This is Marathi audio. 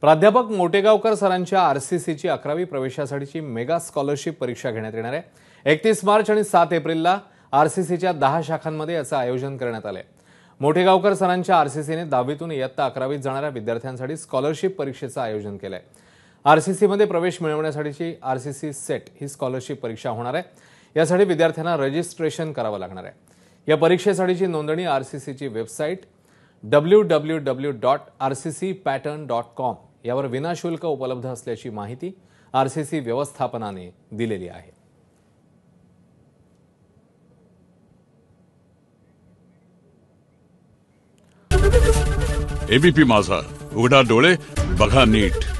प्राध्यापक मोटेगावकर सरांच्या आरसीसीची अकरावी प्रवेशासाठीची मेगा स्कॉलरशिप परीक्षा घेण्यात येणार आहे एकतीस मार्च आणि सात एप्रिलला आरसीसीच्या दहा शाखांमध्ये याचं आयोजन करण्यात आलं आहे मोठेगावकर सरांच्या आरसीसीने दहावीतून इयत्ता अकरावीत जाणाऱ्या विद्यार्थ्यांसाठी स्कॉलरशिप परीक्षेचं आयोजन केलं आहे आरसीसीमध्ये प्रवेश मिळवण्यासाठीची आरसीसी सेट ही स्कॉलरशिप परीक्षा होणार आहे यासाठी विद्यार्थ्यांना रजिस्ट्रेशन करावं लागणार आहे या परीक्षेसाठीची नोंदणी आरसीसीची website W W W dot R C C pattern dot com यावर विनाशुल्क उपलब्ध असल्याची माहिती आर सी सी व्यवस्थापनाने दिलेली आहे एबीपी माझा उघडा डोळे बघा नीट